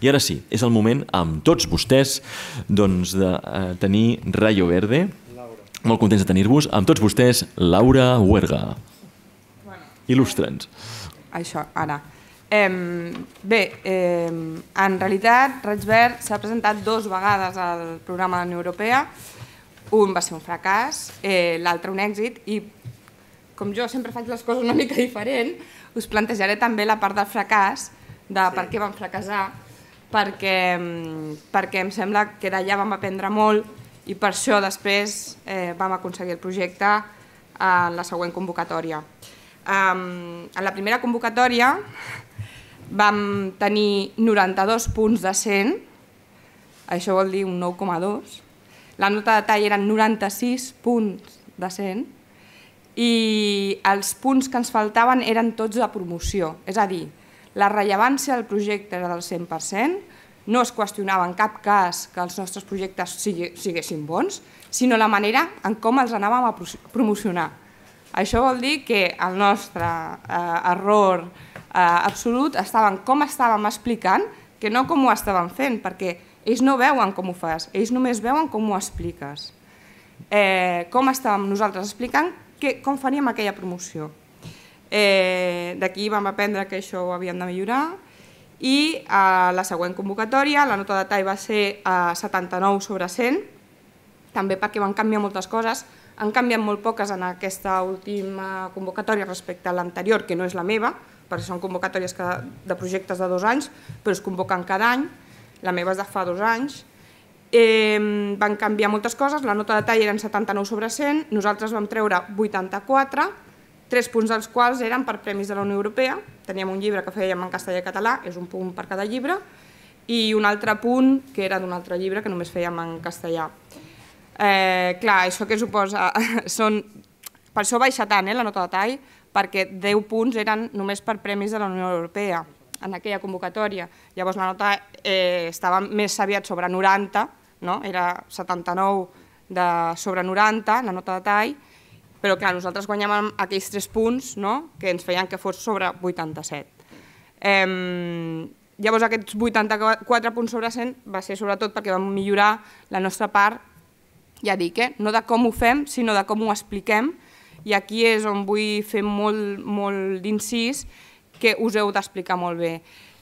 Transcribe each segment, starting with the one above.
I ara sí, és el moment amb tots vostès doncs, de eh, tenir Rayo Verde. Laura. Molt contents de tenir-vos. Amb tots vostès, Laura Huerga. Bueno. Il·lustra'ns. Això, ara. Eh, bé, eh, en realitat, Raig Verde s'ha presentat dos vegades al programa de la Unió Europea. Un va ser un fracàs, eh, l'altre un èxit, i com jo sempre faig les coses una mica diferent, us plantejaré també la part del fracàs, de sí. per què van fracassar, perquè, mm, perquè em sembla que d'allà vam aprendre molt i per això després eh, vam aconseguir el projecte en la següent convocatòria. Um, en la primera convocatòria vam tenir 92 punts de 100, això vol dir un 9,2. La nota de tall eren 96 punts de 100 i els punts que ens faltaven eren tots de promoció, és a dir, la rellevància del projecte era del 100%, no es qüestionava en cap cas que els nostres projectes siguessin bons, sinó la manera en com els anàvem a promocionar. Això vol dir que el nostre eh, error eh, absolut estava en com estàvem explicant, que no com ho estàvem fent, perquè ells no veuen com ho fas, ells només veuen com ho expliques. Eh, com estàvem nosaltres explicant que, com faríem aquella promoció. Eh, D'aquí vam aprendre que això ho havíem de millorar i a eh, la següent convocatòria la nota de tall va ser a eh, 79 sobre 100, també perquè van canviar moltes coses, han canviat molt poques en aquesta última convocatòria respecte a l'anterior, que no és la meva, perquè són convocatòries que, de projectes de dos anys, però es convoquen cada any, la meva és de fa dos anys, Eh, van canviar moltes coses, la nota de tall eren 79 sobre 100, nosaltres vam treure 84, tres punts dels quals eren per premis de la Unió Europea. Teníem un llibre que fèiem en castellà i català, és un punt per cada llibre, i un altre punt que era d'un altre llibre que només fèiem en castellà. Eh, clar, això que suposa... Són, per això baixa tant eh, la nota de tall, perquè 10 punts eren només per premis de la Unió Europea en aquella convocatòria. Llavors la nota eh, estava més sabiat sobre 90, no? era 79 de, sobre 90, la nota de tall, però clar, nosaltres guanyàvem aquells tres punts no? que ens feien que fos sobre 87. Eh, llavors aquests 84 punts sobre 100 va ser sobretot perquè vam millorar la nostra part, ja dic, eh? no de com ho fem, sinó de com ho expliquem, i aquí és on vull fer molt, molt d'incís que us heu d'explicar molt bé.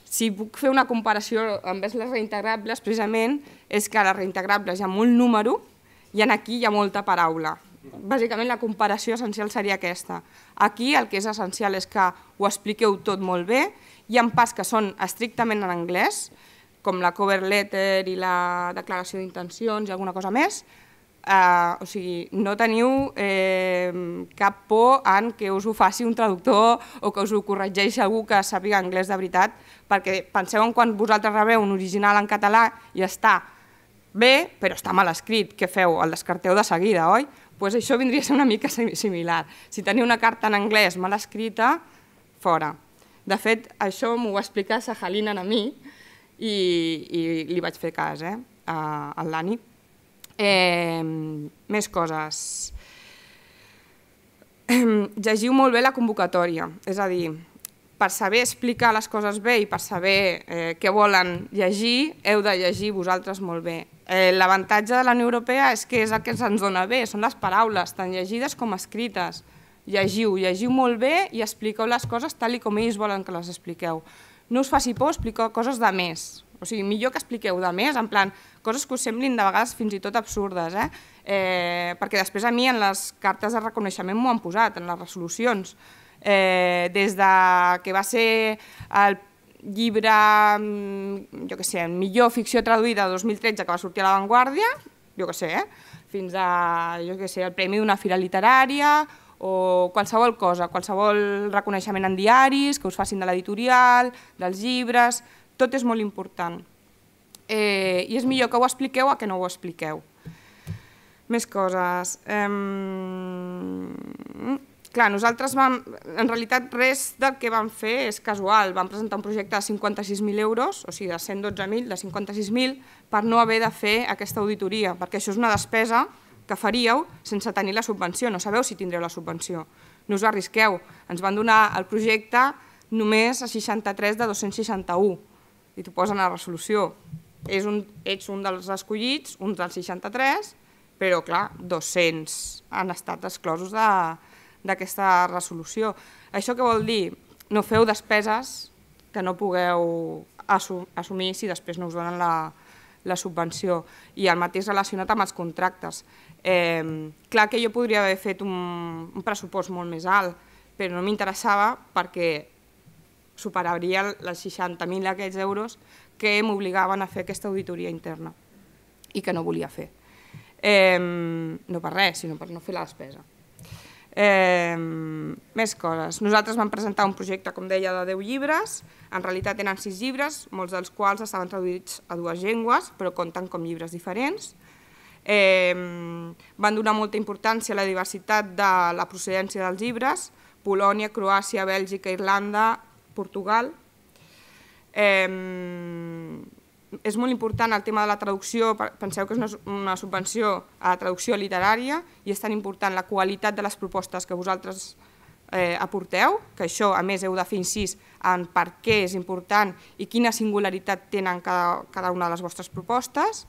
Si puc fer una comparació amb les reintegrables, precisament, és que a les reintegrables hi ha molt número i en aquí hi ha molta paraula bàsicament la comparació essencial seria aquesta. Aquí el que és essencial és que ho expliqueu tot molt bé. Hi ha parts que són estrictament en anglès, com la cover letter i la declaració d'intencions i alguna cosa més. Eh, o sigui, no teniu eh, cap por en que us ho faci un traductor o que us ho corregeixi algú que sàpiga anglès de veritat, perquè penseu en quan vosaltres rebeu un original en català i està bé, però està mal escrit, què feu? El descarteu de seguida, oi? pues això vindria a ser una mica similar. Si teniu una carta en anglès mal escrita, fora. De fet, això m'ho va explicar Sahalina a mi i, i li vaig fer cas, eh, a Dani. Eh, més coses. Eh, llegiu molt bé la convocatòria, és a dir, per saber explicar les coses bé i per saber eh, què volen llegir, heu de llegir vosaltres molt bé. Eh, L'avantatge de la Unió Europea és que és el que ens dona bé, són les paraules, tant llegides com escrites. Llegiu, llegiu molt bé i expliqueu les coses tal i com ells volen que les expliqueu. No us faci por explicar coses de més, o sigui, millor que expliqueu de més, en plan, coses que us semblin de vegades fins i tot absurdes, eh? eh perquè després a mi en les cartes de reconeixement m'ho han posat, en les resolucions, eh, des de que va ser el llibre, mm, jo que sé, millor ficció traduïda de 2013 que va sortir a La Vanguardia, jo que sé, eh? fins a, jo que sé, el premi d'una fira literària o qualsevol cosa, qualsevol reconeixement en diaris, que us facin de l'editorial, dels llibres, tot és molt important. Eh, I és millor que ho expliqueu a que no ho expliqueu. Més coses. Eh, clar, nosaltres vam, en realitat res del que vam fer és casual, vam presentar un projecte de 56.000 euros, o sigui de 112.000, de 56.000, per no haver de fer aquesta auditoria, perquè això és una despesa que faríeu sense tenir la subvenció, no sabeu si tindreu la subvenció. No us arrisqueu, ens van donar el projecte només a 63 de 261, i t'ho posen a la resolució. És un, ets un dels escollits, un dels 63, però clar, 200 han estat exclosos de, d'aquesta resolució. Això què vol dir? No feu despeses que no pugueu assumir si després no us donen la, la subvenció. I el mateix relacionat amb els contractes. Eh, clar que jo podria haver fet un, un pressupost molt més alt, però no m'interessava perquè superaria els 60.000 aquests euros que m'obligaven a fer aquesta auditoria interna i que no volia fer. Eh, no per res, sinó per no fer la despesa. Eh, més coses. Nosaltres vam presentar un projecte, com deia, de 10 llibres. En realitat eren 6 llibres, molts dels quals estaven traduïts a dues llengües, però compten com llibres diferents. Eh, van donar molta importància a la diversitat de la procedència dels llibres, Polònia, Croàcia, Bèlgica, Irlanda, Portugal. Eh, és molt important el tema de la traducció, penseu que és una, subvenció a la traducció literària i és tan important la qualitat de les propostes que vosaltres eh, aporteu, que això a més heu de fer incís en per què és important i quina singularitat tenen cada, cada una de les vostres propostes,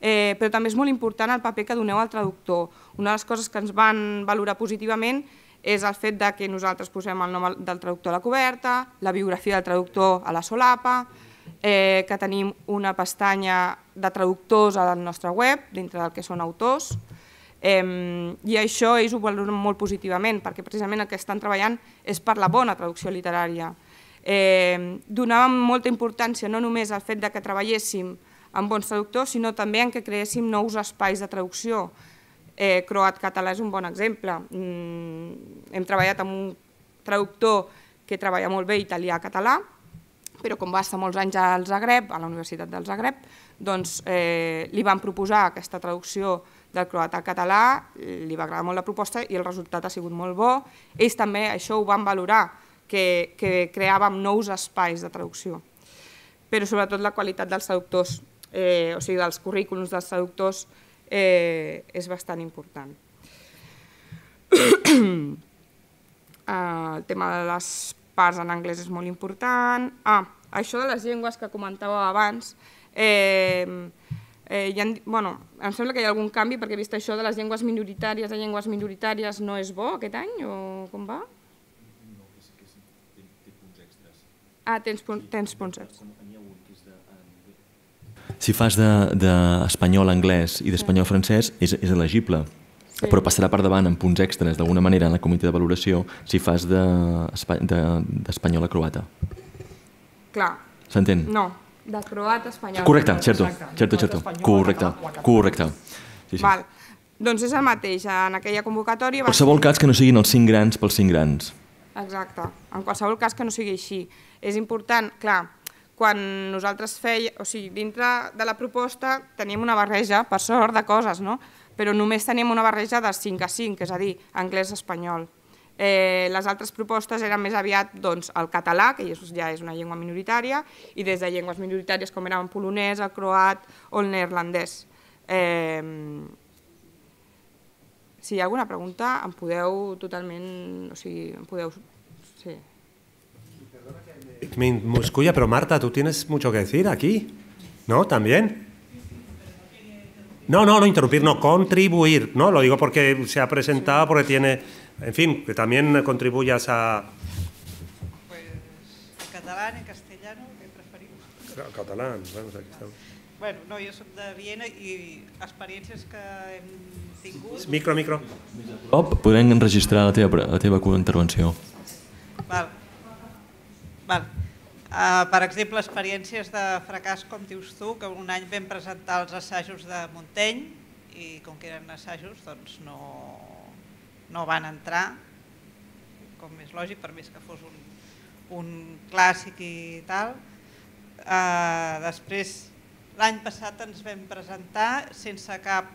eh, però també és molt important el paper que doneu al traductor. Una de les coses que ens van valorar positivament és el fet de que nosaltres posem el nom del traductor a la coberta, la biografia del traductor a la solapa, eh, que tenim una pestanya de traductors a la nostra web, dintre del que són autors, eh, i això ells ho valoren molt positivament, perquè precisament el que estan treballant és per la bona traducció literària. Eh, donàvem molta importància no només al fet de que treballéssim amb bons traductors, sinó també en que creéssim nous espais de traducció. Eh, Croat-català és un bon exemple. Mm, hem treballat amb un traductor que treballa molt bé italià-català, però com va estar molts anys al Zagreb, a la Universitat del Zagreb, doncs eh, li van proposar aquesta traducció del croata al català, li va agradar molt la proposta i el resultat ha sigut molt bo. Ells també això ho van valorar, que, que creàvem nous espais de traducció. Però sobretot la qualitat dels traductors, eh, o sigui, dels currículums dels traductors, eh, és bastant important. Ah, el tema de les parts en anglès és molt important. Ah, això de les llengües que comentava abans, eh, eh, ha, bueno, em sembla que hi ha algun canvi perquè he vist això de les llengües minoritàries de llengües minoritàries no és bo aquest any o com va? No, que sí que sí, té, té punts extras. Ah, tens, sí, tens punts extras. Eh, si fas d'espanyol de, de espanyol a anglès i d'espanyol a francès, és, és elegible. Mm. però passarà per davant en punts extres d'alguna manera en la comitè de valoració si fas d'espanyol de, a croata. Clar. S'entén? No, de croat a espanyol. Correcte, certo, Exacte. certo, certo. Correcte, correcte. Sí, sí. Val. Doncs és el mateix, en aquella convocatòria... En qualsevol cas que no siguin els 5 grans pels 5 grans. Exacte, en qualsevol cas que no sigui així. És important, clar, quan nosaltres feia, o sigui, dintre de la proposta teníem una barreja, per sort, de coses, no? però només tenim una barreja de 5 a 5, és a dir, anglès-espanyol. Eh, les altres propostes eren més aviat doncs, el català, que ja és una llengua minoritària, i des de llengües minoritàries com eren polonès, el croat o el neerlandès. Eh, si hi ha alguna pregunta, em podeu totalment... O sigui, em podeu... Sí. Me, me pero Marta, tú tienes mucho que decir aquí, ¿no? También. No, no, no interrumpir, no, contribuir, ¿no? Lo digo porque se ha presentado, porque tiene, en fin, que también contribuyas a... Pues en catalán, en castellano, ¿qué preferimos? Catalán, bueno, aquí estamos. Bueno, no, yo soy de Viena i experiències que hem tingut... Micro, micro. Op, podem la teva, la teva intervención. Vale, vale. Eh, per exemple, experiències de fracàs, com dius tu, que un any vam presentar els assajos de Montaigne i com que eren assajos doncs no, no van entrar, com més lògic, per més que fos un, un clàssic i tal. Uh, després, l'any passat ens vam presentar sense cap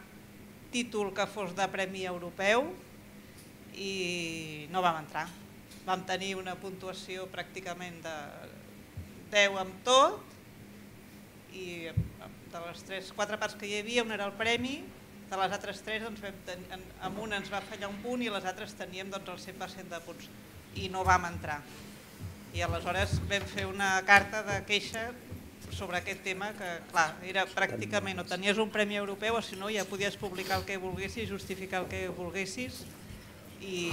títol que fos de Premi Europeu i no vam entrar. Vam tenir una puntuació pràcticament de compteu amb tot i de les tres, quatre parts que hi havia, una era el premi, de les altres tres doncs, vam tenir, en, en una ens va fallar un punt i les altres teníem doncs, el 100% de punts i no vam entrar. I aleshores vam fer una carta de queixa sobre aquest tema que, clar, era pràcticament o tenies un premi europeu o si no ja podies publicar el que volguessis, justificar el que volguessis i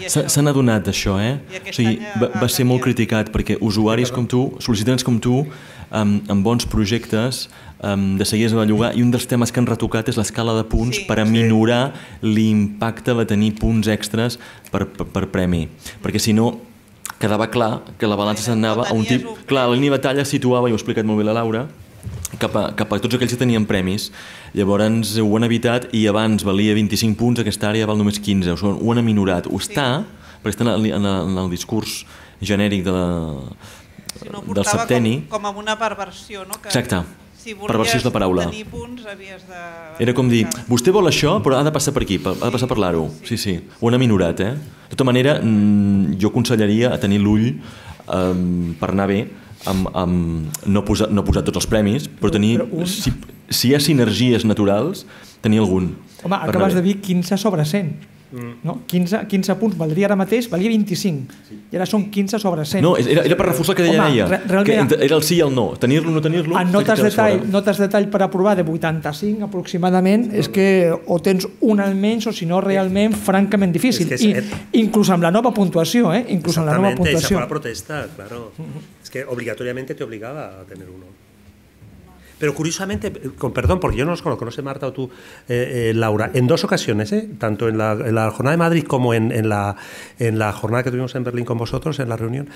S'han adonat d'això, eh? O sigui, eh, va, va ser molt criticat perquè usuaris com tu, sol·licitants com tu, amb, amb bons projectes amb, de seguides a llogar, i un dels temes que han retocat és l'escala de punts sí. per a minorar sí. l'impacte de tenir punts extres per, per, per premi. Perquè si no, quedava clar que la balança s'anava a un tipus... Clar, la línia de batalla situava, i ho ha explicat molt bé la Laura, cap a, cap a tots aquells que tenien premis. Llavors eh, ho han evitat i abans valia 25 punts, aquesta àrea val només 15, o sigui, ho han aminorat. Ho està, sí. perquè està en, en, en el discurs genèric de la, si no del septeni. Com, com una perversió, no? Que... Exacte. Si perversió és la paraula. tenir punts, havies de... Era com dir, vostè vol això, però ha de passar per aquí, ha de passar per l'aro. Sí, sí, ho han aminorat, eh? De tota manera, mm, jo aconsellaria a tenir l'ull eh, per anar bé amb, amb no, posar, no posar tots els premis, però tenir, però un... si, si hi ha sinergies naturals, tenir algun. Home, acabes de dir 15 sobre 100. Mm. No? 15, 15 punts valdria ara mateix, valia 25. Sí. I ara són 15 sobre 100. No, era, era per reforçar el que deia Home, ella, re, que era el sí i el no. Tenir-lo o no tenir-lo... En notes de, detall, notes de detall per aprovar de 85 aproximadament és que o tens un almenys o si no realment francament difícil. És que és... I, inclús amb la nova puntuació, eh? Inclús amb la nova puntuació. Exactament, esa la protesta, claro. Mm -hmm. Es que obligatoriamente te obligaba a tener uno. Pero curiosamente, con perdón, porque yo no los conozco, no sé Marta o tú, eh, eh, Laura, en dos ocasiones, ¿eh? tanto en la, jornada de Madrid como en, la, en la jornada que tuvimos en Berlín con vosotros, en la reunión,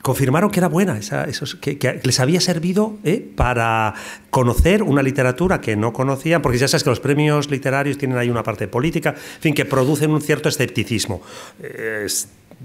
confirmaron que era buena, esa, esos, que, les había servido para conocer una literatura que no conocían, porque ya sabes que los premios literarios tienen ahí una parte política, en fin, que producen un cierto escepticismo.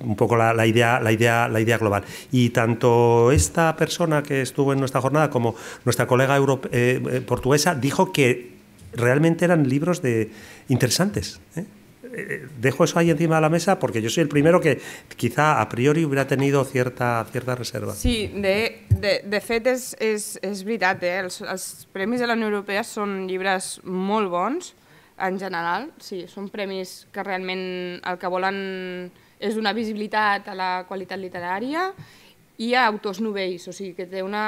un poco la, la, idea, la, idea, la idea global. Y tanto esta persona que estuvo en nuestra jornada como nuestra colega europe, eh, eh portuguesa dijo que realmente eran libros de, interesantes. ¿eh? ¿eh? dejo eso ahí encima de la mesa porque yo soy el primero que quizá a priori hubiera tenido cierta, cierta reserva. Sí, de, de, de fet és, és, és veritat, eh? els, els Premis de la Unió Europea són llibres molt bons en general, sí, són premis que realment el que volen és una visibilitat a la qualitat literària i a autors novells, o sigui que té una...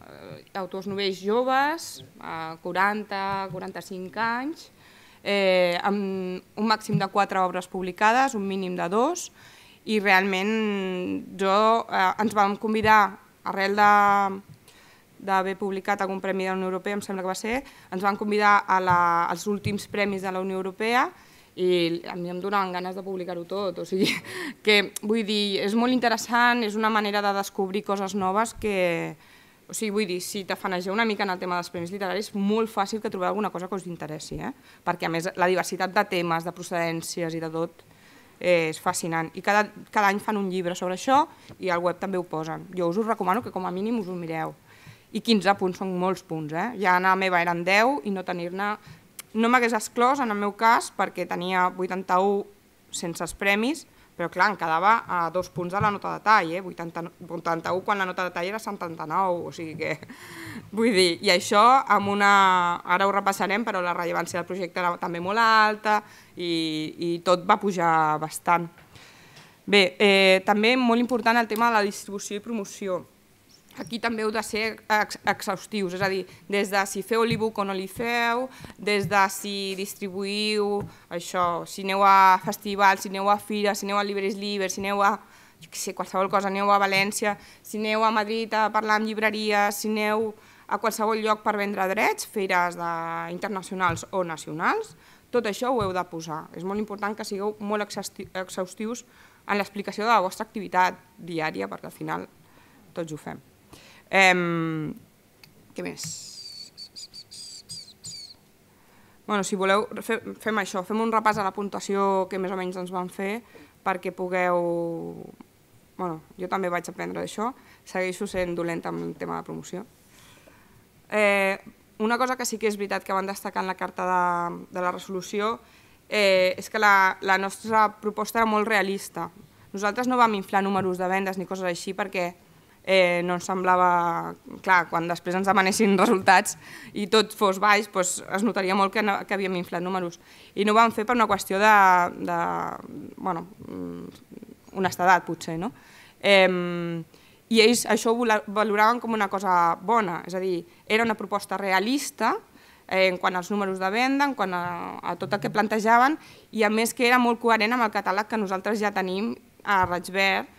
Eh, autors novells joves, a 40, 45 anys, eh, amb un màxim de 4 obres publicades, un mínim de 2, i realment jo, eh, ens vam convidar, arrel de d'haver publicat algun premi de la Unió Europea, em sembla que va ser, ens van convidar a la, als últims premis de la Unió Europea i a mi em donaven ganes de publicar-ho tot, o sigui, que vull dir, és molt interessant, és una manera de descobrir coses noves que, o sigui, vull dir, si t'afanegeu una mica en el tema dels premis literaris, molt fàcil que trobeu alguna cosa que us interessi, eh? perquè a més la diversitat de temes, de procedències i de tot eh, és fascinant. I cada, cada any fan un llibre sobre això i al web també ho posen. Jo us ho recomano que com a mínim us ho mireu. I 15 punts són molts punts, eh? Ja en la meva eren 10 i no tenir-ne no m'hagués exclòs en el meu cas, perquè tenia 81 sense els premis, però clar, em quedava a dos punts de la nota de tall, eh? 80, 81 quan la nota de tall era 79, o sigui que... Vull dir, i això amb una... Ara ho repassarem, però la rellevància del projecte era també molt alta i, i tot va pujar bastant. Bé, eh, també molt important el tema de la distribució i promoció aquí també heu de ser exhaustius, és a dir, des de si feu l'e-book o no l'hi feu, des de si distribuïu això, si aneu a festivals, si aneu a fires, si aneu a llibres llibres, si aneu a jo sé, qualsevol cosa, aneu a València, si aneu a Madrid a parlar amb llibreries, si aneu a qualsevol lloc per vendre drets, fires internacionals o nacionals, tot això ho heu de posar. És molt important que sigueu molt exhaustius en l'explicació de la vostra activitat diària, perquè al final tots ho fem. Eh, què més? Bueno, si voleu, fem això, fem un repàs a la puntuació que més o menys ens van fer perquè pugueu... Bueno, jo també vaig aprendre d'això, segueixo sent dolenta amb el tema de promoció. Eh, una cosa que sí que és veritat que van destacar en la carta de, de la resolució eh, és que la, la nostra proposta era molt realista. Nosaltres no vam inflar números de vendes ni coses així perquè eh, no ens semblava... Clar, quan després ens demanessin resultats i tot fos baix, doncs es notaria molt que, no, que havíem inflat números. I no ho vam fer per una qüestió de, de bueno, mm, honestedat, potser, no? Eh, I ells això ho valoraven com una cosa bona, és a dir, era una proposta realista eh, en quant als números de venda, en quant a, a tot el que plantejaven, i a més que era molt coherent amb el catàleg que nosaltres ja tenim a Raig Verd,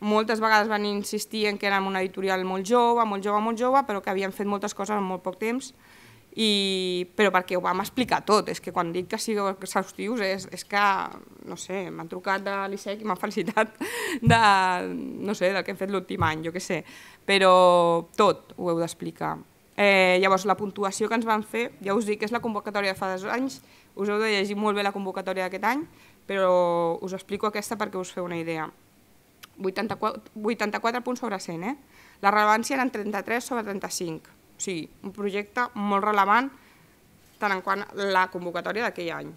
moltes vegades van insistir en que érem una editorial molt jove, molt jove, molt jove, però que havien fet moltes coses en molt poc temps, i, però perquè ho vam explicar tot, és que quan dic que sigueu exhaustius és, és que, no sé, m'han trucat de l'ISEC i m'han felicitat de, no sé, del que hem fet l'últim any, jo què sé, però tot ho heu d'explicar. Eh, llavors, la puntuació que ens van fer, ja us dic, és la convocatòria de fa dos anys, us heu de llegir molt bé la convocatòria d'aquest any, però us explico aquesta perquè us feu una idea. 84, 84 punts sobre 100. Eh? La rellevància eren 33 sobre 35, o sigui, un projecte molt relevant tant en quant la convocatòria d'aquell any.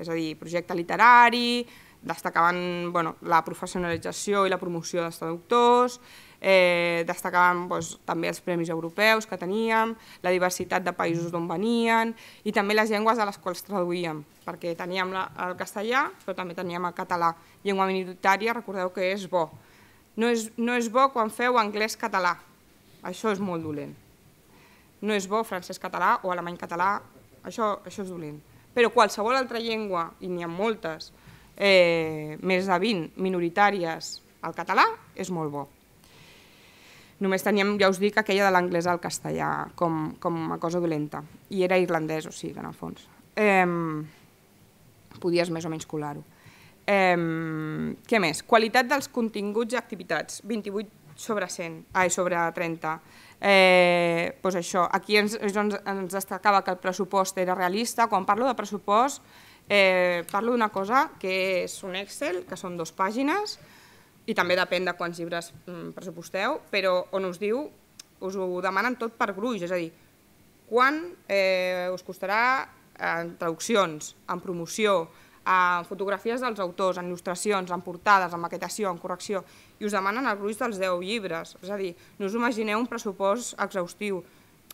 És a dir, projecte literari, destacaven bueno, la professionalització i la promoció dels traductors, eh, destacàvem doncs, també els premis europeus que teníem, la diversitat de països d'on venien i també les llengües a les quals traduïem, perquè teníem la, el castellà però també teníem el català. Llengua minoritària, recordeu que és bo. No és, no és bo quan feu anglès-català, això és molt dolent. No és bo francès-català o alemany-català, això, això és dolent. Però qualsevol altra llengua, i n'hi ha moltes, eh, més de 20 minoritàries al català, és molt bo. Només teníem, ja us dic, aquella de l'anglès al castellà com, com a cosa dolenta. I era irlandès, o sigui, en el fons. Eh, podies més o menys colar-ho. Eh, què més? Qualitat dels continguts i activitats. 28 sobre 100, ai, sobre 30. Eh, doncs això, aquí ens, ens, ens destacava que el pressupost era realista. Quan parlo de pressupost, eh, parlo d'una cosa que és un Excel, que són dues pàgines, i també depèn de quants llibres mm, pressuposteu, però on us diu, us ho demanen tot per gruix, és a dir, quan eh, us costarà eh, en traduccions, en promoció, en fotografies dels autors, en il·lustracions, en portades, en maquetació, en correcció, i us demanen el gruix dels 10 llibres. És a dir, no us imagineu un pressupost exhaustiu.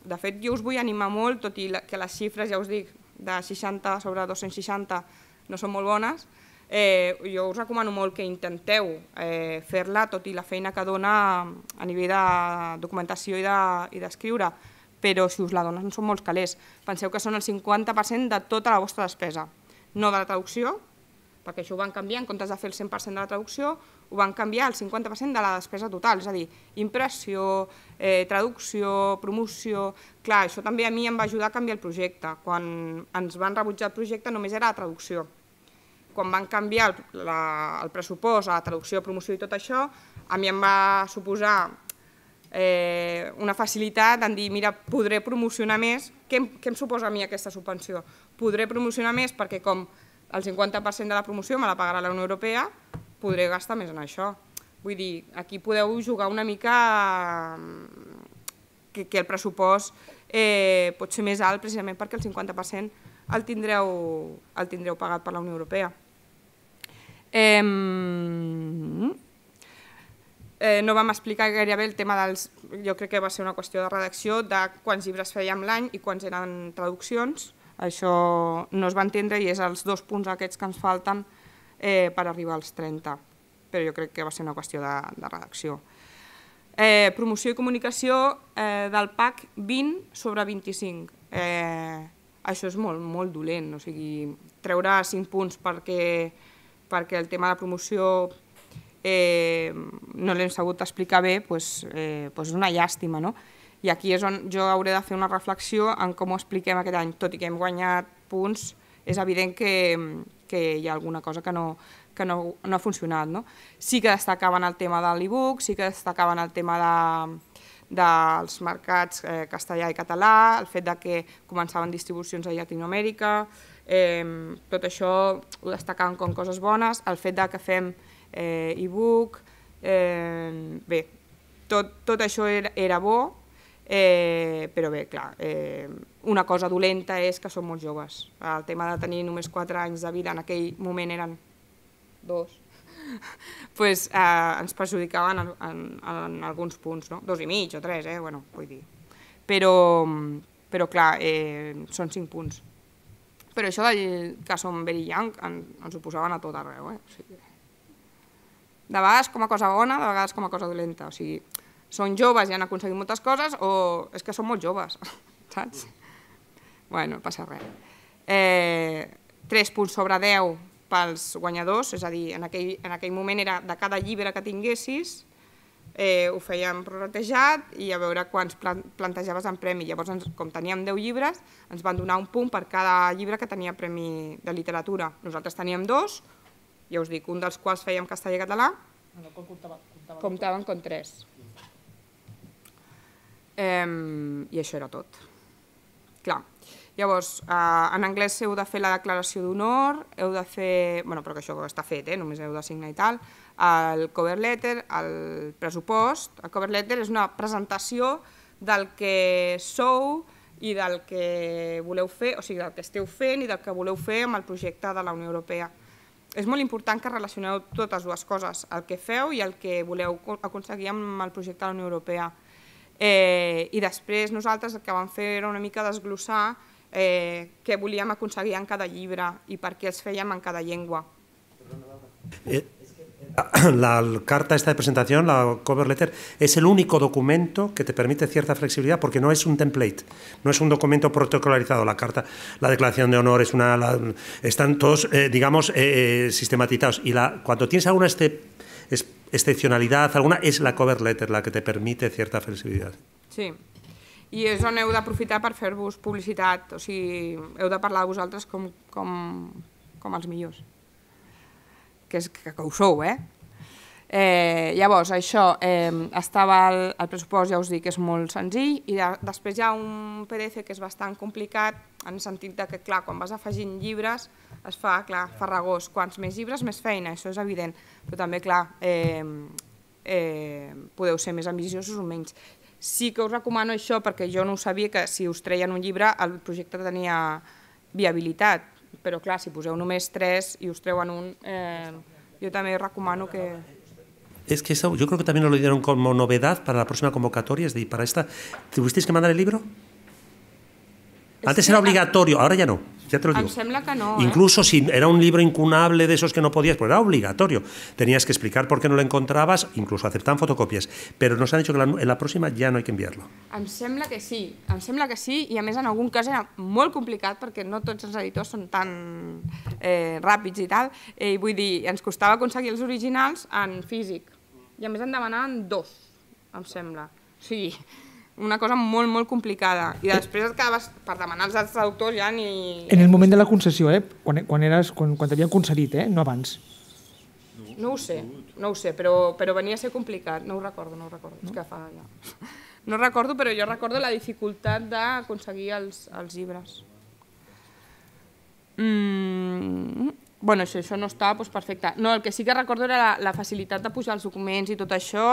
De fet, jo us vull animar molt, tot i que les xifres, ja us dic, de 60 sobre 260 no són molt bones, Eh, jo us recomano molt que intenteu eh, fer-la, tot i la feina que dona mm, a nivell de documentació i d'escriure, de, però si us la donen són molts calés. Penseu que són el 50% de tota la vostra despesa, no de la traducció, perquè això ho van canviar, en comptes de fer el 100% de la traducció, ho van canviar al 50% de la despesa total, és a dir, impressió, eh, traducció, promoció... Clar, això també a mi em va ajudar a canviar el projecte. Quan ens van rebutjar el projecte només era la traducció, quan van canviar el, la, el pressupost a traducció, promoció i tot això, a mi em va suposar eh, una facilitat en dir, mira, podré promocionar més, què em, què em suposa a mi aquesta subvenció? Podré promocionar més perquè com el 50% de la promoció me la pagarà la Unió Europea, podré gastar més en això. Vull dir, aquí podeu jugar una mica mm, que, que el pressupost eh, pot ser més alt precisament perquè el 50% el tindreu, el tindreu pagat per la Unió Europea. Eh, eh, no vam explicar gairebé el tema dels... Jo crec que va ser una qüestió de redacció, de quants llibres fèiem l'any i quants eren traduccions. Això no es va entendre i és els dos punts aquests que ens falten eh, per arribar als 30. Però jo crec que va ser una qüestió de, de redacció. Eh, promoció i comunicació eh, del PAC 20 sobre 25. Eh, això és molt, molt dolent, o sigui, treure 5 punts perquè perquè el tema de la promoció eh, no l'hem sabut explicar bé, pues, eh, pues és una llàstima, no? I aquí és on jo hauré de fer una reflexió en com ho expliquem aquest any. Tot i que hem guanyat punts, és evident que, que hi ha alguna cosa que no, que no, no ha funcionat. No? Sí que destacaven el tema de l'e-book, sí que destacaven el tema de, dels mercats eh, castellà i català, el fet de que començaven distribucions a Llatinoamèrica, Eh, tot això ho destacàvem com coses bones, el fet de que fem eh, e-book, eh, bé, tot, tot això era, era bo, eh, però bé, clar, eh, una cosa dolenta és que són molt joves. El tema de tenir només 4 anys de vida, en aquell moment eren dos, pues, eh, ens perjudicaven en, en, en alguns punts, no? dos i mig o tres, eh? bueno, vull dir. Però, però clar, eh, són cinc punts però això de que som very young en, ens ho posaven a tot arreu. Eh? O sigui, de vegades com a cosa bona, de vegades com a cosa dolenta. O sigui, són joves i han aconseguit moltes coses o és que són molt joves, saps? Bueno, no passa res. Eh, 3 punts sobre 10 pels guanyadors, és a dir, en aquell, en aquell moment era de cada llibre que tinguessis, eh, ho fèiem prorratejat i a veure quants plan plantejaves en premi. Llavors, ens, com teníem 10 llibres, ens van donar un punt per cada llibre que tenia premi de literatura. Nosaltres teníem dos, ja us dic, un dels quals fèiem castellà i català. No, comptava, comptava comptaven com tres. Eh, I això era tot. Clar, Llavors, eh, en anglès heu de fer la declaració d'honor, heu de fer... bueno, però que això està fet, eh, només heu de signar i tal. El cover letter, el pressupost, el cover letter és una presentació del que sou i del que voleu fer, o sigui, del que esteu fent i del que voleu fer amb el projecte de la Unió Europea. És molt important que relacioneu totes dues coses, el que feu i el que voleu aconseguir amb el projecte de la Unió Europea. Eh, I després nosaltres el que vam fer era una mica desglossar eh, què volíem aconseguir en cada llibre i per què els fèiem en cada llengua. Eh, la carta esta de presentación, la cover letter, es el único documento que te permite cierta flexibilidad porque no es un template, no es un documento protocolarizado. La carta, la declaración de honor es una, están todos, eh, digamos, eh, eh, sistematizados. Y la, cuando tienes alguna este, excepcionalidad, alguna es la cover letter la que te permite cierta flexibilidad. Sí. I és on heu d'aprofitar per fer-vos publicitat, o sigui, heu de hablar de vosaltres como com, com que, és, que, que ho sou, eh? Eh, llavors, això eh, estava el, el pressupost, ja us dic, és molt senzill i de, després hi ha un PDF que és bastant complicat en el sentit de que, clar, quan vas afegint llibres es fa, clar, farragós, quants més llibres més feina, això és evident, però també, clar, eh, eh, podeu ser més ambiciosos o menys. Sí que us recomano això perquè jo no ho sabia que si us treien un llibre el projecte tenia viabilitat, però clar, si poseu només tres i us treuen un, eh, jo també recomano que... Es que eso, yo creo que también lo dieron como novedad para la próxima convocatoria, es decir, para esta... ¿Tuvisteis que mandar el libro? Antes era obligatorio, ahora ya no. Ya te lo ah, digo. Em sembla que no. Eh. Incluso eh? si era un libro incunable de esos que no podías, pues era obligatorio. Tenías que explicar por qué no lo encontrabas, incluso aceptan fotocopias. Pero nos han dicho que la, en la pròxima ja no hay que enviarlo. Em sembla que sí, em sembla que sí, i a més en algun cas era molt complicat perquè no tots els editors són tan eh, ràpids i tal, eh, i vull dir, ens costava aconseguir els originals en físic, i a més en demanaven dos, em sembla. O sigui, una cosa molt, molt complicada. I després et quedaves per demanar els altres traductors ja ni... En el moment de la concessió, eh? Quan, quan, eres, quan, quan t'havien concedit, eh? No abans. No ho sé, no ho sé, però, però venia a ser complicat. No ho recordo, no ho recordo. No? És que fa... Ja. No recordo, però jo recordo la dificultat d'aconseguir els, els llibres. Mm, bueno, això, això no està doncs, perfecte. No, el que sí que recordo era la, la facilitat de pujar els documents i tot això,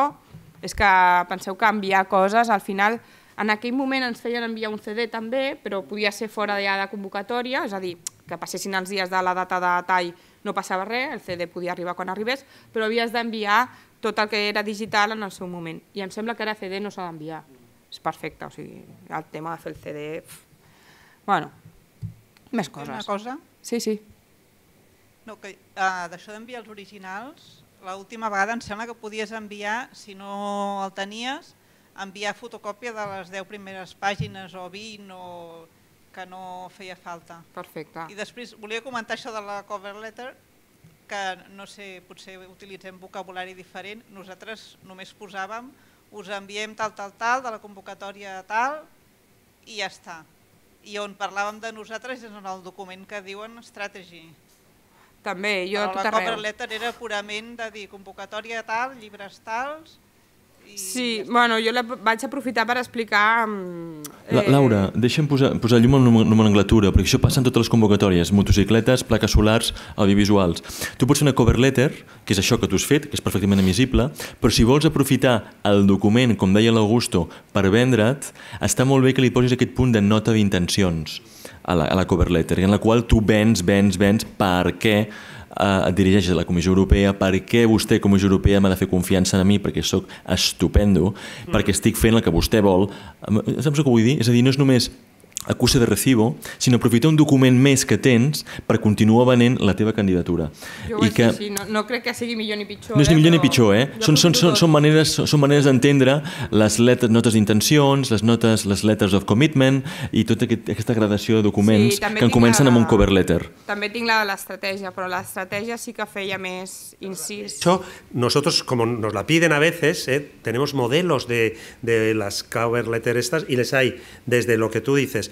és que penseu que enviar coses, al final, en aquell moment ens feien enviar un CD també, però podia ser fora ja de convocatòria, és a dir, que passessin els dies de la data de tall no passava res, el CD podia arribar quan arribés, però havies d'enviar tot el que era digital en el seu moment. I em sembla que ara CD no s'ha d'enviar. És perfecte, o sigui, el tema de fer el CD... Pff. Bueno, més coses. Una cosa? Sí, sí. No, que uh, d'això d'enviar els originals, l'última vegada em sembla que podies enviar, si no el tenies, enviar fotocòpia de les 10 primeres pàgines o 20 o que no feia falta. Perfecte. I després volia comentar això de la cover letter, que no sé, potser utilitzem vocabulari diferent. Nosaltres només posàvem, us enviem tal, tal, tal, de la convocatòria tal, i ja està. I on parlàvem de nosaltres és en el document que diuen strategy. També, jo a tot arreu. La Cover Letter era purament de dir convocatòria tal, llibres tals, Sí, bueno, jo la vaig aprofitar per explicar... Mm, eh... La, Laura, deixa'm posar, posar llum a la nomenclatura, perquè això passa en totes les convocatòries, motocicletes, plaques solars, audiovisuals. Tu pots fer una cover letter, que és això que tu has fet, que és perfectament admissible, però si vols aprofitar el document, com deia l'Augusto, per vendre't, està molt bé que li posis aquest punt de nota d'intencions a la, a la cover letter, en la qual tu vens, vens, vens, perquè eh, et dirigeix a la Comissió Europea, per què vostè, Comissió Europea, m'ha de fer confiança en mi perquè sóc estupendo, mm. perquè estic fent el que vostè vol. Saps el que vull dir? És a dir, no és només acusa de recibo, sinó aprofitar un document més que tens per continuar venent la teva candidatura. Jo I que... Així, no, no crec que sigui millor ni pitjor. No és ni eh, millor eh, ni pitjor, eh? Són, són, són, són maneres, són maneres d'entendre les letres, notes d'intencions, les notes, les letters of commitment i tota aquest, aquesta gradació de documents sí, que en comencen la, amb un cover letter. També tinc la de l'estratègia, però l'estratègia sí que feia més incís. Això, nosotros, como nos la piden a veces, eh, tenemos modelos de, de las cover letters estas y les hay desde lo que tú dices,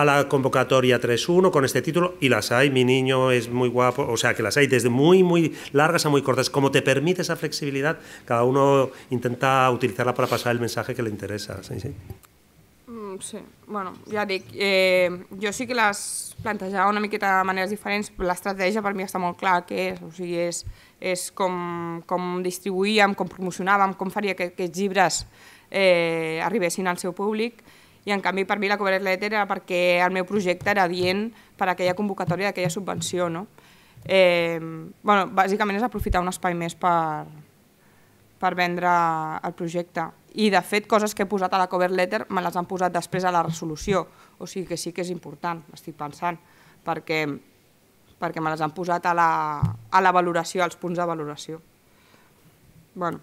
a la convocatoria 3-1 con este título y las hay, mi niño es muy guapo, o sea que las hay desde muy, muy largas a muy cortas. Como te permite esa flexibilidad, cada uno intenta utilizarla para pasar el mensaje que le interesa. Sí, sí. Mm, sí, bueno, ya dic, eh, sí que las plantejava una miqueta de maneres diferents, la estrategia para mí para mí clara, que és, o sigui, es és com, cómo distribuíem, faria que aquests llibres eh, al seu i en canvi per mi la cover letter era perquè el meu projecte era dient per aquella convocatòria d'aquella subvenció. No? Eh, bueno, bàsicament és aprofitar un espai més per, per vendre el projecte. I de fet, coses que he posat a la cover letter me les han posat després a la resolució, o sigui que sí que és important, estic pensant, perquè, perquè me les han posat a la, a la valoració, als punts de valoració. Bueno.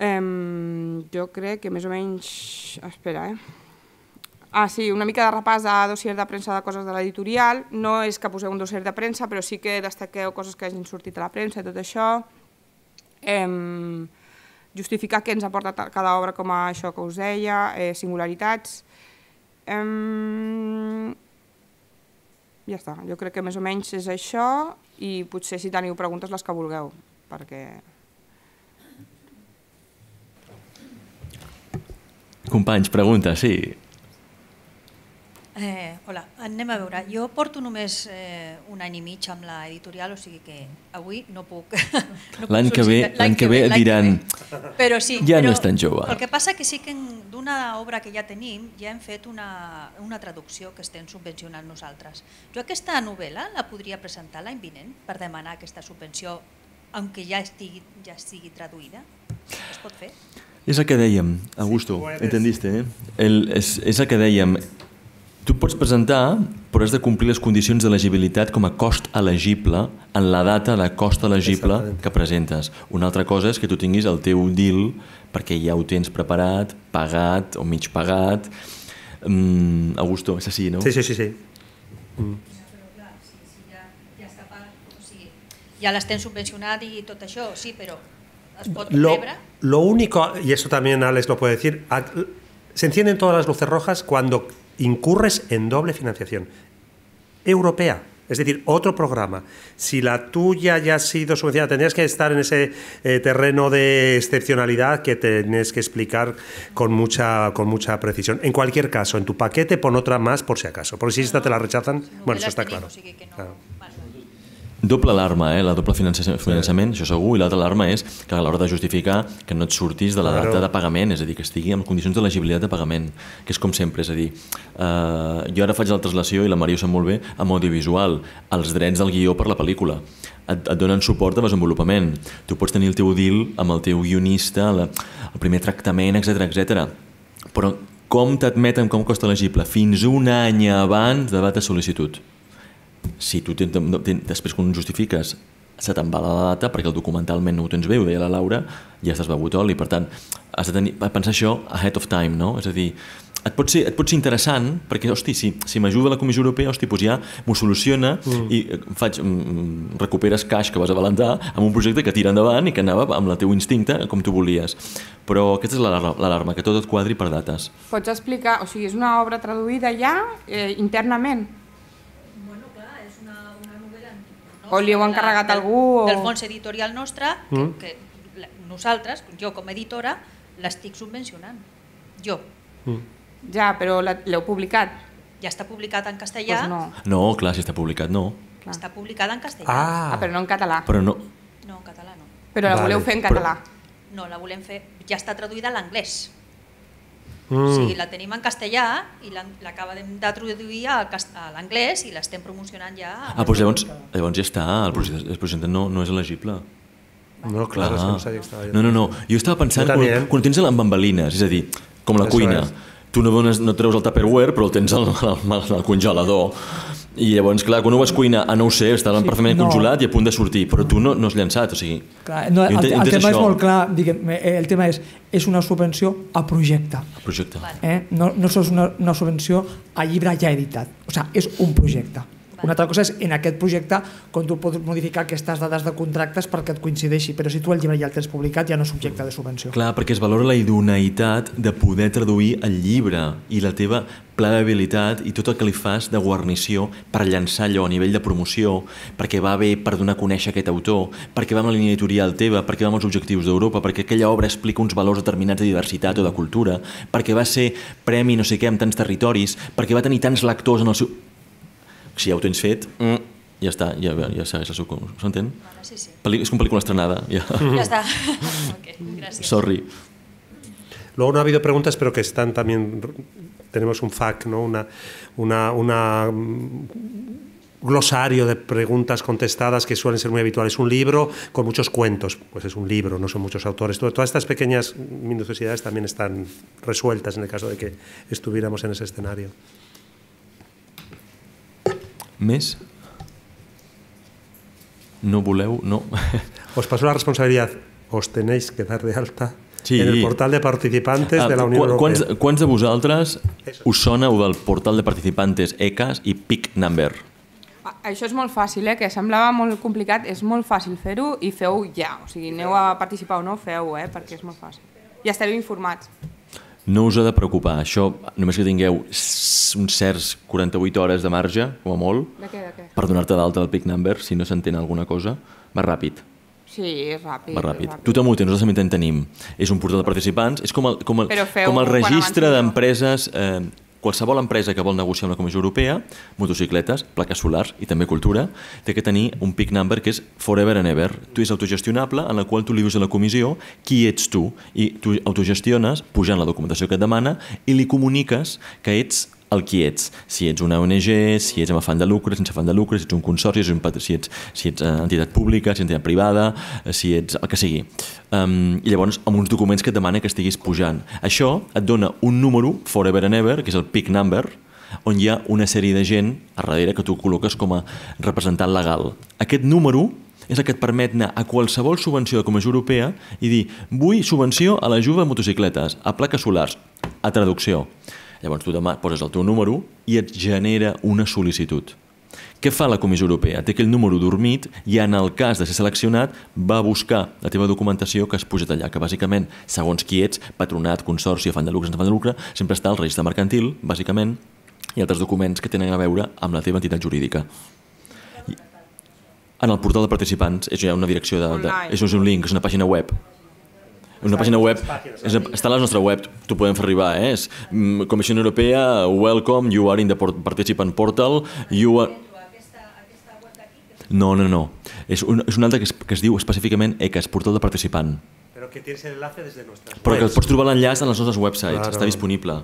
Um, jo crec que més o menys... Espera, eh? Ah, sí, una mica de repàs de dossier de premsa de coses de l'editorial. No és que poseu un dossier de premsa, però sí que destaqueu coses que hagin sortit a la premsa i tot això. Um, justificar què ens aporta cada obra com a això que us deia, eh, singularitats... Um, ja està, jo crec que més o menys és això i potser si teniu preguntes les que vulgueu, perquè Companys, pregunta, sí. Eh, hola, anem a veure. Jo porto només eh, un any i mig amb la editorial, o sigui que avui no puc... No L'any que, ve, que, que ve diran... Que ve. Però sí, ja però no és tan jove. El que passa que sí que d'una obra que ja tenim ja hem fet una, una traducció que estem subvencionant nosaltres. Jo aquesta novel·la la podria presentar l'any vinent per demanar aquesta subvenció, aunque ja estigui, ja estigui traduïda. Es pot fer? És el que dèiem, Augusto, sí, entendiste, eh? El, és, és el que dèiem, tu pots presentar, però has de complir les condicions d'elegibilitat com a cost elegible en la data de cost elegible que presentes. Una altra cosa és que tu tinguis el teu deal perquè ja ho tens preparat, pagat o mig pagat. Mm, Augusto, és així, no? Sí, sí, sí. sí. Mm ja l'estem subvencionat i tot això, sí, però lo, único, y eso también Alex lo puede decir, se encienden todas las luces rojas cuando incurres en doble financiación europea. Es decir, otro programa. Si la tuya ya ha sido subvencionada, tendrías que estar en ese eh, terreno de excepcionalidad que tienes que explicar con mucha, con mucha precisión. En cualquier caso, en tu paquete pon otra más por si acaso. Porque si esta te la rechazan, bueno, eso está claro. doble alarma, eh? la doble finançament, finançament sí. això segur, i l'altra alarma és que a l'hora de justificar que no et surtis de la data de pagament, és a dir, que estigui en condicions de legibilitat de pagament, que és com sempre, és a dir, eh, jo ara faig la translació, i la Maria ho sap molt bé, amb audiovisual, els drets del guió per la pel·lícula et, et donen suport a desenvolupament. Tu pots tenir el teu deal amb el teu guionista, la, el primer tractament, etc etc. Però com t'admeten com costa elegible? Fins un any abans de data sol·licitud si tu després quan justifiques se te'n va la data perquè el documentalment no ho tens bé, ho deia la Laura, ja estàs begut oli. Per tant, has de tenir, pensar això ahead of time, no? És a dir, et pot ser, et pot ser interessant perquè, hosti, si, si m'ajuda la Comissió Europea, hosti, doncs ja m'ho soluciona mm. i eh, faig, mm, mm, recuperes cash que vas avalentar amb un projecte que tira endavant i que anava amb el teu instinte com tu volies. Però aquesta és l'alarma, que tot et quadri per dates. Pots explicar, o sigui, és una obra traduïda ja eh, internament? O li heu encarregat a algú? O... Del fons editorial nostre, mm. que, nosaltres, jo com a editora, l'estic subvencionant. Jo. Mm. Ja, però l'heu publicat? Ja està publicat en castellà. Pues doncs no. no, clar, si està publicat no. Clar. Està publicada en castellà. Ah. ah, però no en català. Però no... No, en català no. Però la vale. voleu fer en català? Però... No, la volem fer... Ja està traduïda a l'anglès. Mm. O sigui, la tenim en castellà i l'acabem de traduir a l'anglès i l'estem promocionant ja. Ah, doncs llavors, llavors ja està, el projecte no, no és elegible. No, clar, ah. és que no estava... No, no, no, jo estava pensant no quan, eh? quan tens amb bambalines, és a dir, com la Això cuina. És. Tu no, dones, no treus el Tupperware, però el tens al, al, al congelador. I llavors, clar, quan ho vas cuinar a ah, ho sé, estàs sí, perfectament no. congelat i a punt de sortir, però tu no, no has llançat, o sigui... Clar, no, el, el, el tema això. és molt clar, diguem, eh, eh, el tema és, és una subvenció a projecte. A projecte. Eh? No, no és una, una subvenció a llibre ja editat, o sigui, és un projecte. Una altra cosa és en aquest projecte com tu pots modificar aquestes dades de contractes perquè et coincideixi, però si tu el llibre ja el tens publicat ja no és subjecte de subvenció. Clar, perquè es valora la idoneïtat de poder traduir el llibre i la teva plegabilitat i tot el que li fas de guarnició per llançar allò a nivell de promoció, perquè va bé per donar a conèixer aquest autor, perquè va amb la línia editorial teva, perquè va amb els objectius d'Europa, perquè aquella obra explica uns valors determinats de diversitat o de cultura, perquè va ser premi no sé què en tants territoris, perquè va tenir tants lectors en el seu... si ja ho tens fet, mm, ja està, ja, ja segueix la Es estrenada. Ya está. gracias. Sorry. Luego no ha habido preguntas, pero que están también, tenemos un FAQ, ¿no? una, una, una mm, glosario de preguntas contestadas que suelen ser muy habituales. Un libro con muchos cuentos, pues es un libro, no son muchos autores. Todas estas pequeñas minuciosidades también están resueltas en el caso de que estuviéramos en ese escenario. Més? No voleu, no. Os passo la responsabilitat, os tenéis que dar de alta sí. en el portal de participantes ah, de la Unió ah, Europea. Quants, quants de vosaltres us sona del portal de participantes ECAS i PIC Number? Ah, això és molt fàcil, eh? que semblava molt complicat, és molt fàcil fer-ho i feu ja. O sigui, aneu a participar o no, feu ho eh? perquè és molt fàcil. I estareu informats. No us ha de preocupar, això, només que tingueu uns certs 48 hores de marge, com a molt, de què, de què? per donar-te d'alta el pick number, si no s'entén alguna cosa, va ràpid. Sí, és ràpid. Va ràpid. ràpid. Tu t'amutes, nosaltres també en tenim. És un portal de participants, és com el, com el, com el registre d'empreses... Eh, qualsevol empresa que vol negociar amb la Comissió Europea, motocicletes, plaques solars i també cultura, té que tenir un pick number que és forever and ever. Tu és autogestionable, en la qual tu li dius a la comissió qui ets tu i tu autogestiones pujant la documentació que et demana i li comuniques que ets el qui ets. Si ets una ONG, si ets amb afany de lucre, sense afant de lucre, si ets un consorci, si ets, si ets, si ets eh, entitat pública, si ets entitat privada, eh, si ets el que sigui. Um, I llavors, amb uns documents que et demana que estiguis pujant. Això et dona un número, forever and ever, que és el peak number, on hi ha una sèrie de gent a darrere que tu col·loques com a representant legal. Aquest número és el que et permet anar a qualsevol subvenció de Comissió Europea i dir vull subvenció a juve de motocicletes, a plaques solars, a traducció. Llavors tu demà poses el teu número i et genera una sol·licitud. Què fa la Comissió Europea? Té aquell número dormit i en el cas de ser seleccionat va buscar la teva documentació que has pujat allà, que bàsicament, segons qui ets, patronat, consorci, fan de lucre, fan de lucre, sempre està el registre mercantil, bàsicament, i altres documents que tenen a veure amb la teva entitat jurídica. en el portal de participants és una direcció de, de, és un link, és una pàgina web una pàgina web, és, està a la nostra web, t'ho podem fer arribar, eh? és mm, Comissió Europea, welcome, you are in the participant portal, you are... No, no, no. És, un, és una altra que es, que es diu específicament ECAS, portal de participant però que tens el des de nostres webs. Però que pots trobar l'enllaç en les nostres websites, eh, claro. està disponible.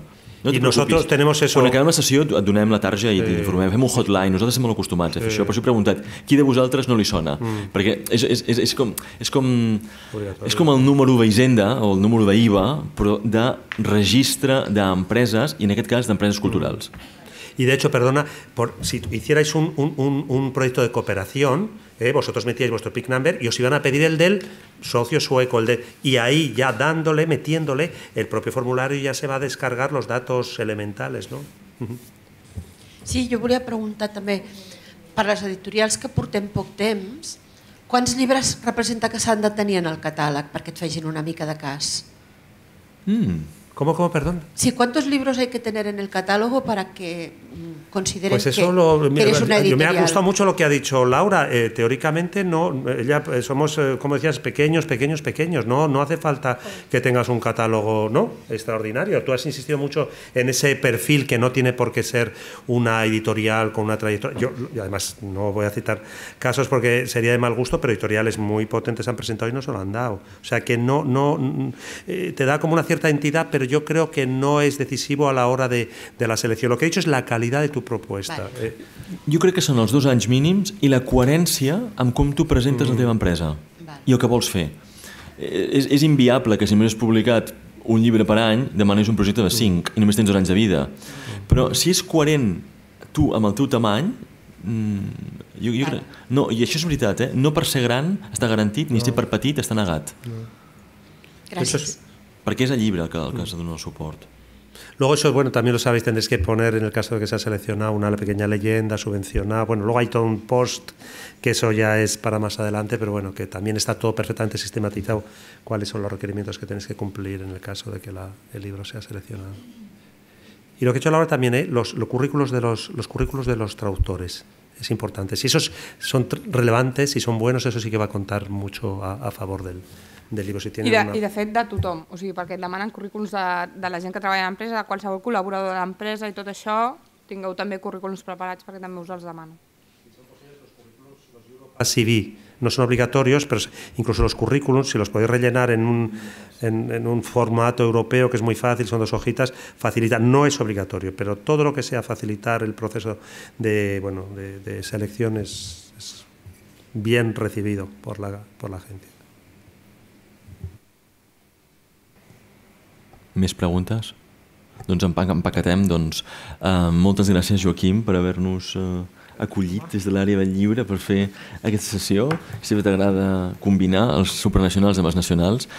No I nosaltres tenim això... Quan acabem la sessió et donem la tarja i sí. t'informem, fem un hotline, nosaltres estem molt acostumats a fer això, per això he preguntat, qui de vosaltres no li sona? Mm. Perquè és, és, és, és, com, és, com, és com el número d'Hisenda o el número d'IVA, però de registre d'empreses, i en aquest cas d'empreses culturals. Mm. Y de hecho, perdona, si hicierais un, proyecto de cooperación, eh, vosotros metíais vuestro pick number y os iban a pedir el del socio sueco, el y ahí ya dándole, metiéndole el propio formulario ya se va a descargar los datos elementales, no? Sí, yo quería preguntar también, para las editoriales que por poc temps, ¿cuántos libros representa que s'han de tenir en el catàleg perquè et una mica de cas? Mm. ¿Cómo, cómo, perdón? Sí, ¿cuántos libros hay que tener en el catálogo para que mm, consideren pues que, eres una editorial? Me ha gustado mucho lo que ha dicho Laura. Eh, teóricamente, no, ella, eh, eh, somos, como decías, pequeños, pequeños, pequeños. No, no hace falta que tengas un catálogo no extraordinario. Tú has insistido mucho en ese perfil que no tiene por qué ser una editorial con una trayectoria. Yo, además, no voy a citar casos porque sería de mal gusto, pero editoriales muy potentes han presentado y no se lo han dado. O sea, que no, no mm, te da como una cierta entidad, pero yo creo que no es decisivo a la hora de, de la selecció. Lo que he dicho es la calidad de tu propuesta. Vale. Eh. Jo crec que són els dos anys mínims i la coherència amb com tu presentes mm. la teva empresa vale. i el que vols fer. Eh, és, és inviable que si només has publicat un llibre per any demanes un projecte de 5 mm. i només tens dos anys de vida. Mm. Però si és coherent tu amb el teu tamany, mm, jo, jo crec, no, i això és veritat, eh? no per ser gran està garantit, ni no. ser per petit està negat. No. Gràcies. Això és, Porque es el libro que, el que de el Luego eso, es bueno, también lo sabéis, tendréis que poner en el caso de que se ha seleccionado una pequeña leyenda subvencionada. Bueno, luego hay todo un post, que eso ya es para más adelante, pero bueno, que también está todo perfectamente sistematizado cuáles son los requerimientos que tenéis que cumplir en el caso de que el libro sea seleccionado. Y lo que he hecho ahora también, es ¿eh? los, currículos de los, currículos de los traductores es importante. Si esos son relevantes, si son buenos, eso sí que va a contar mucho a favor del, de llibre. O sea, I, de, una... de fet de tothom, o sigui, perquè et demanen currículums de, de la gent que treballa a l'empresa, de qualsevol col·laborador de l'empresa i tot això, tingueu també currículums preparats perquè també us els demano. A no son obligatorios, pero incluso los currículums, si los podéis rellenar en un, en, un formato europeo que es muy fácil, son dos hojitas, facilita, no es obligatorio, pero todo lo que sea facilitar el proceso de, bueno, de, selección es, bien recibido por la, por la Més preguntes? Doncs empaquetem. Doncs, eh, moltes gràcies, Joaquim, per haver-nos eh, acollit des de l'àrea del llibre per fer aquesta sessió. Si t'agrada combinar els supranacionals amb els nacionals,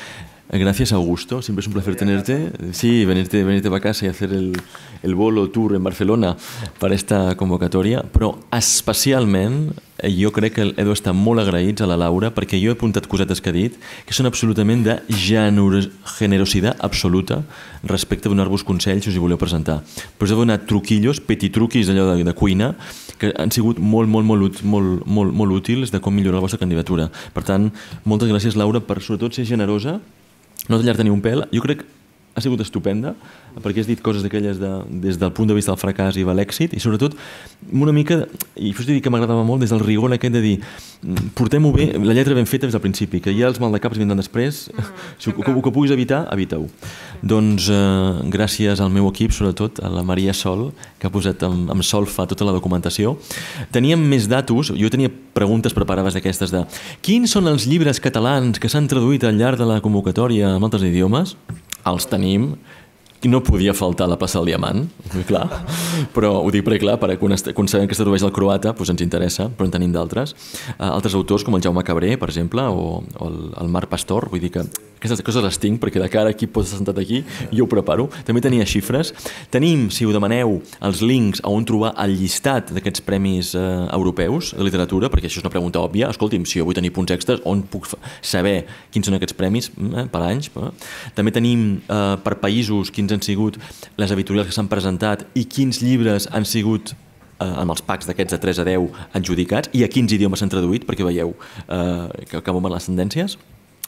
Gracias, Augusto. Siempre es un placer tenerte. Sí, venirte, venirte para casa y hacer el, el bolo tour en Barcelona per esta convocatòria. Però especialment eh, jo crec que Edu està molt agraïts a la Laura perquè jo he apuntat cosetes que ha dit que són absolutament de generositat absoluta respecte a donar-vos consells si us hi voleu presentar. Però us he donat truquillos, petitruquis d'allò de, de cuina que han sigut molt, molt, molt, molt, molt, molt útils de com millorar la vostra candidatura. Per tant, moltes gràcies, Laura, per sobretot ser generosa no tallar-te ni un pèl, jo crec ha sigut estupenda perquè has dit coses d'aquelles de, des del punt de vista del fracàs i de l'èxit, i sobretot una mica, i això dir que m'agradava molt, des del rigor aquest de dir, mm, portem-ho bé, la lletra ben feta des del principi, que ja els maldecaps vindran després, mm, si ho, que, que puguis evitar, evita-ho. Doncs eh, gràcies al meu equip, sobretot a la Maria Sol, que ha posat amb, amb sol fa tota la documentació. Teníem més datos, jo tenia preguntes preparades d'aquestes de quins són els llibres catalans que s'han traduït al llarg de la convocatòria en altres idiomes? Els tenim, no podia faltar la passa al diamant, clar, però ho dic perquè, clar, per sabem que s'atrobeix el croata doncs ens interessa, però en tenim d'altres. Uh, altres autors com el Jaume Cabré, per exemple, o, o el, el Marc Pastor, vull dir que aquestes coses les tinc perquè de cara a qui pot estar sentat aquí jo ho preparo. També tenia xifres. Tenim, si ho demaneu, els links a on trobar el llistat d'aquests premis uh, europeus de literatura, perquè això és una pregunta òbvia. Escolti'm, si jo vull tenir punts extres, on puc saber quins són aquests premis eh, per anys? Eh? També tenim uh, per països quins quins han sigut les editorials que s'han presentat i quins llibres han sigut eh, amb els packs d'aquests de 3 a 10 adjudicats i a quins idiomes s'han traduït, perquè veieu eh, que acabo amb les tendències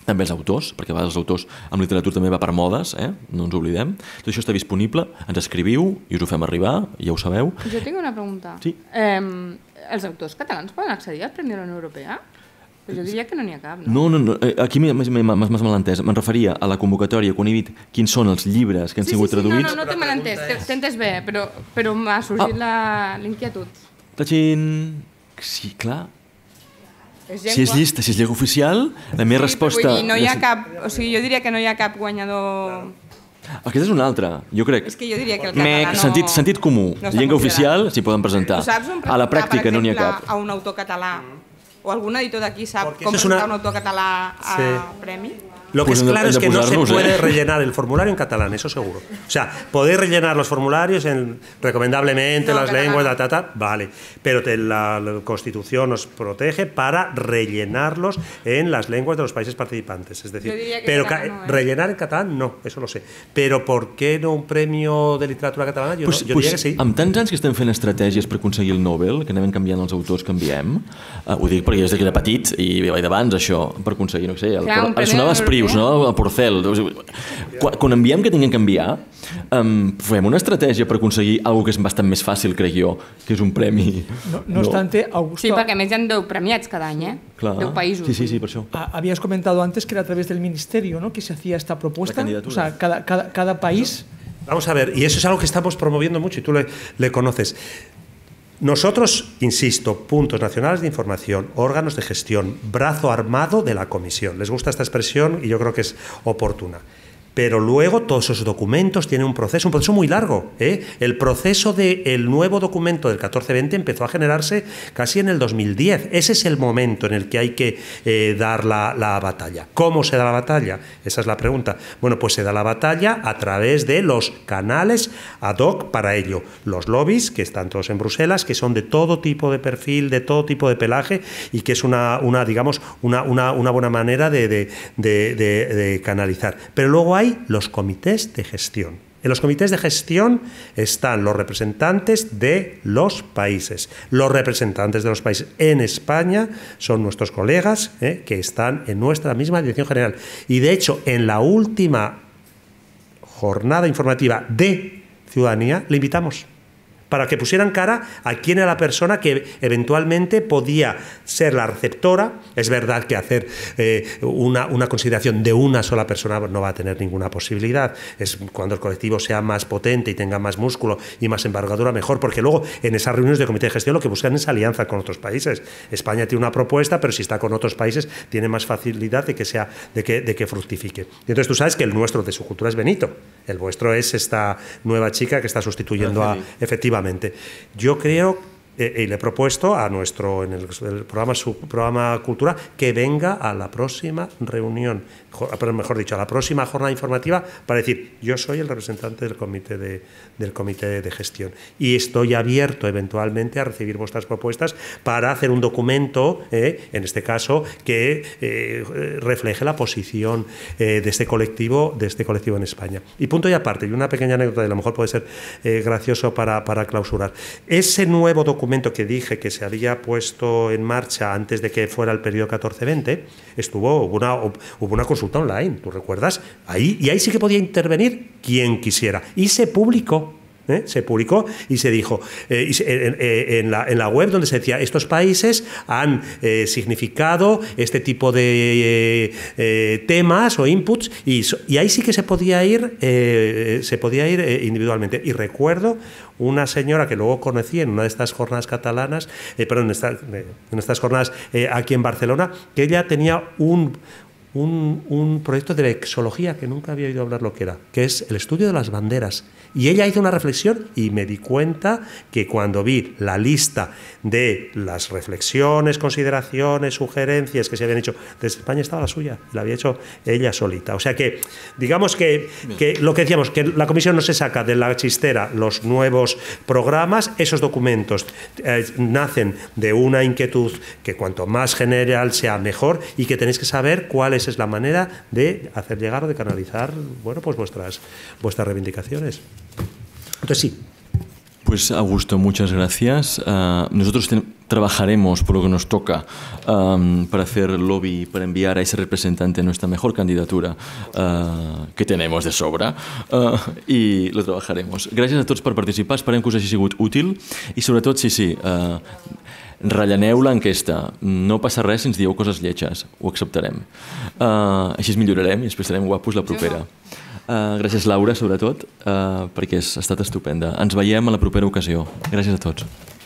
també els autors, perquè a vegades els autors amb literatura també va per modes, eh? no ens oblidem. Tot això està disponible, ens escriviu i us ho fem arribar, ja ho sabeu. Jo tinc una pregunta. Sí? Eh, els autors catalans poden accedir al Premi de la Unió Europea? Però jo diria que no n'hi ha cap, no? No, no, no eh, aquí m'has entès. Me'n referia a la convocatòria, quan he dit quins són els llibres que han sí, sigut sí, sí, traduïts. No, no, no t'he malentès, t'he entès bé, però, però m'ha sorgit ah. l'inquietud. Tachin... Sí, clar. És si és llista, si és llengua oficial, la meva sí, resposta... Dir, no hi ha cap, o sigui, jo diria que no hi ha cap guanyador... Aquest és un altre, jo crec. És que jo diria que el català Mec, no... Sentit, sentit comú, no llengua oficial, s'hi poden presentar. saps on a la pràctica, exemple, no n'hi ha cap. a un autor català mm o algun editor d'aquí sap Porque com presentar una... un autor català a sí. premi? Lo que es pues claro es que no se ¿eh? puede rellenar el formulario en catalán, eso seguro. O sea, podéis rellenar los formularios en, recomendablemente, las lenguas, de tata vale. Pero te, la, Constitución nos protege para rellenarlos en las lenguas de los países participantes. Es decir, pero ¿eh? rellenar en catalán no, eso lo sé. Pero ¿por qué no un premio de literatura catalana? yo pues, no, pues, que sí. Amb tants anys que estem fent estratègies per conseguir el Nobel, que anem canviant els autors que enviem, eh, digo porque perquè jo que era petit i vaig d'abans això, per conseguir, no sé, el, Clar, dius, no? A Porcel. Quan, quan enviem que tinguem que enviar, um, fem una estratègia per aconseguir alguna que és bastant més fàcil, crec jo, que és un premi. No, no, no. obstant, Augusto... Sí, perquè més hi ha 10 premiats cada any, eh? Clar. 10 països. Sí, sí, sí, per això. Ah, habías comentado antes que era a través del ministeri, ¿no? Que se hacía esta propuesta. O sea, cada, cada, cada país... No. Vamos a ver, y eso es algo que estamos promoviendo mucho y tú le, le conoces. Nosotros, insisto, puntos nacionales de información, órganos de gestión, brazo armado de la comisión. Les gusta esta expresión y yo creo que es oportuna. Pero luego todos esos documentos tienen un proceso, un proceso muy largo. ¿eh? El proceso del nuevo documento del 1420 empezó a generarse casi en el 2010. Ese es el momento en el que hay que eh, dar la, batalla. ¿Cómo se da la batalla? Esa es la pregunta. Bueno, pues se da la batalla a través de los canales ad hoc para ello. Los lobbies, que están todos en Bruselas, que son de todo tipo de perfil, de todo tipo de pelaje, y que es una, una digamos, una, una, buena manera de, de, de canalizar. Pero luego los comités de gestión. En los comités de gestión están los representantes de los países. Los representantes de los países en España son nuestros colegas eh, que están en nuestra misma dirección general. Y de hecho, en la última jornada informativa de ciudadanía, le invitamos para que pusieran cara a quién era la persona que eventualmente podía ser la receptora. Es verdad que hacer eh, una, una, consideración de una sola persona no va a tener ninguna posibilidad. Es cuando el colectivo sea más potente y tenga más músculo y más embargadura, mejor, porque luego en esas reuniones de comité de gestión lo que buscan es alianza con otros países. España tiene una propuesta, pero si está con otros países tiene más facilidad de que sea de que, de que fructifique. entonces tú sabes que el nuestro de su cultura es Benito, el vuestro es esta nueva chica que está sustituyendo ah, a efectivamente solamente. Yo creo eh, eh, y le he propuesto a nuestro, en el, programa, su programa Cultura, que venga a la próxima reunión, ah, pero mejor dicho, a la próxima jornada informativa para decir, yo soy el representante del comité de, del comité de gestión y estoy abierto eventualmente a recibir vuestras propuestas para hacer un documento, eh, en este caso, que refleje la posición de este colectivo, de este colectivo en España. Y punto y aparte, y una pequeña anécdota, y a lo mejor puede ser gracioso para, para clausurar. Ese nuevo documento que dije que se había puesto en marcha antes de que fuera el periodo 14-20, estuvo, hubo una, hubo una consulta online, ¿tú recuerdas? Ahí, y ahí sí que podía intervenir quien quisiera. Y se publicó. ¿Eh? se publicó y se dijo eh, eh, en, la, web donde se decía estos países han significado este tipo de temas o inputs y, y, ahí sí que se podía ir se podía ir individualmente y recuerdo una señora que luego conocí en una de estas jornadas catalanas perdón en estas jornadas aquí en Barcelona que ella tenía un un, un, proyecto de vexología que nunca había oído hablar lo que era, que es el estudio de las banderas. Y ella hizo una reflexión y me di cuenta que cuando vi la lista de las reflexiones, consideraciones, sugerencias que se habían hecho, desde España estaba la suya, la había hecho ella solita. O sea que, digamos que, lo que decíamos, que la comisión no se saca de la chistera los nuevos programas, esos documentos eh, nacen de una inquietud que cuanto más general sea mejor y que tenéis que saber cuál esa es la manera de hacer llegar, de canalizar, bueno, pues vuestras, vuestras reivindicaciones. Entonces sí. Pues Augusto, muchas gracias. Ah, nosotros trabajaremos por lo que nos toca para hacer lobby, para enviar a ese representante nuestra mejor candidatura ah, que tenemos de sobra ah, y lo trabajaremos. Gracias a todos por participar, para que os haya útil útil sobre todo sí, sí, Rellaneu l'enquesta, no passa res si ens dieu coses lletges, ho acceptarem. Uh, així millorarem i després estarem guapos la propera. Uh, gràcies Laura, sobretot, uh, perquè has estat estupenda. Ens veiem a la propera ocasió. Gràcies a tots.